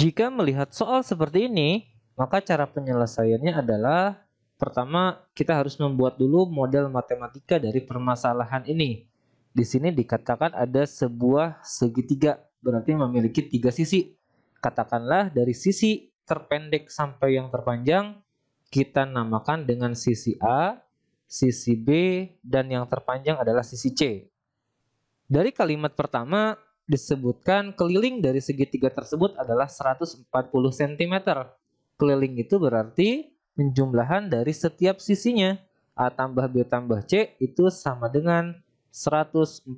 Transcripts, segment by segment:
Jika melihat soal seperti ini, maka cara penyelesaiannya adalah pertama kita harus membuat dulu model matematika dari permasalahan ini. Di sini dikatakan ada sebuah segitiga, berarti memiliki tiga sisi. Katakanlah dari sisi terpendek sampai yang terpanjang, kita namakan dengan sisi A, sisi B, dan yang terpanjang adalah sisi C. Dari kalimat pertama, disebutkan keliling dari segitiga tersebut adalah 140 cm. Keliling itu berarti penjumlahan dari setiap sisinya. A tambah B tambah C itu sama dengan 140.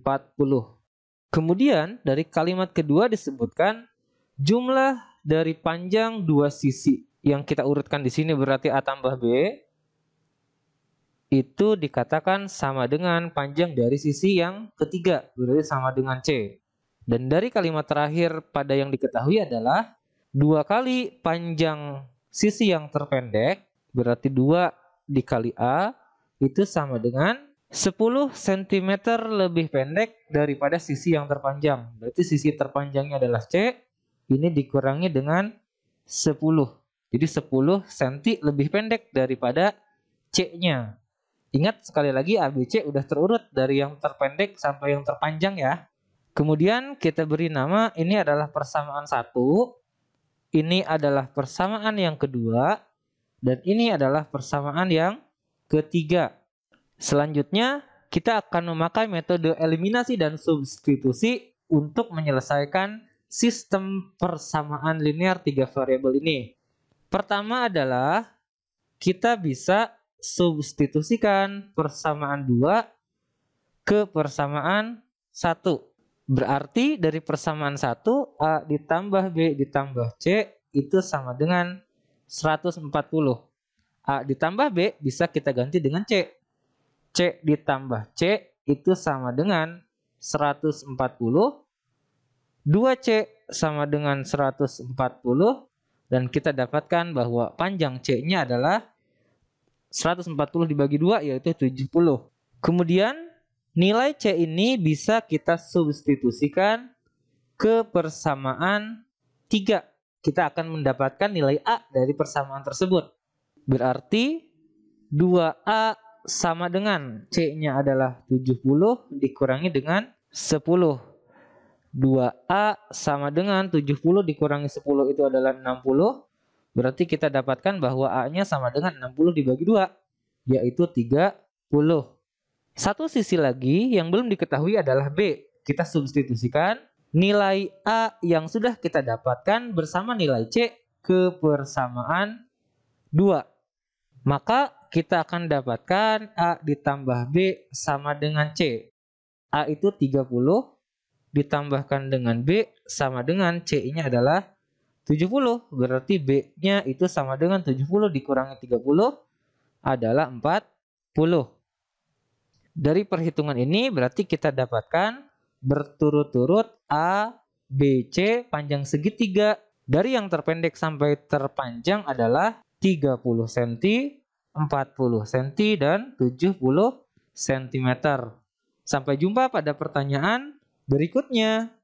Kemudian dari kalimat kedua disebutkan jumlah dari panjang dua sisi yang kita urutkan di sini berarti A tambah B itu dikatakan sama dengan panjang dari sisi yang ketiga berarti sama dengan C. Dan dari kalimat terakhir pada yang diketahui adalah dua kali panjang sisi yang terpendek berarti dua dikali A itu sama dengan 10 cm lebih pendek daripada sisi yang terpanjang. Berarti sisi terpanjangnya adalah C, ini dikurangi dengan 10. Jadi 10 cm lebih pendek daripada C-nya. Ingat sekali lagi ABC udah terurut dari yang terpendek sampai yang terpanjang ya. Kemudian kita beri nama ini adalah persamaan satu, ini adalah persamaan yang kedua, dan ini adalah persamaan yang ketiga. Selanjutnya kita akan memakai metode eliminasi dan substitusi untuk menyelesaikan sistem persamaan linear tiga variabel ini. Pertama adalah kita bisa substitusikan persamaan dua ke persamaan satu. Berarti dari persamaan 1 A ditambah B ditambah C itu sama dengan 140. A ditambah B bisa kita ganti dengan C. C ditambah C itu sama dengan 140. 2C sama dengan 140. Dan kita dapatkan bahwa panjang C-nya adalah 140 dibagi 2 yaitu 70. Kemudian Nilai C ini bisa kita substitusikan ke persamaan 3. Kita akan mendapatkan nilai A dari persamaan tersebut. Berarti 2A sama dengan C-nya adalah 70 dikurangi dengan 10. 2A sama dengan 70 dikurangi 10 itu adalah 60. Berarti kita dapatkan bahwa A-nya sama dengan 60 dibagi 2, yaitu 30. Satu sisi lagi yang belum diketahui adalah B. Kita substitusikan nilai A yang sudah kita dapatkan bersama nilai C ke persamaan 2. Maka kita akan dapatkan A ditambah B sama dengan C. A itu 30 ditambahkan dengan B sama dengan C-nya adalah 70. Berarti B-nya itu sama dengan 70 dikurangi 30 adalah 40. Dari perhitungan ini berarti kita dapatkan berturut-turut A, B, C panjang segitiga. Dari yang terpendek sampai terpanjang adalah 30 cm, 40 cm, dan 70 cm. Sampai jumpa pada pertanyaan berikutnya.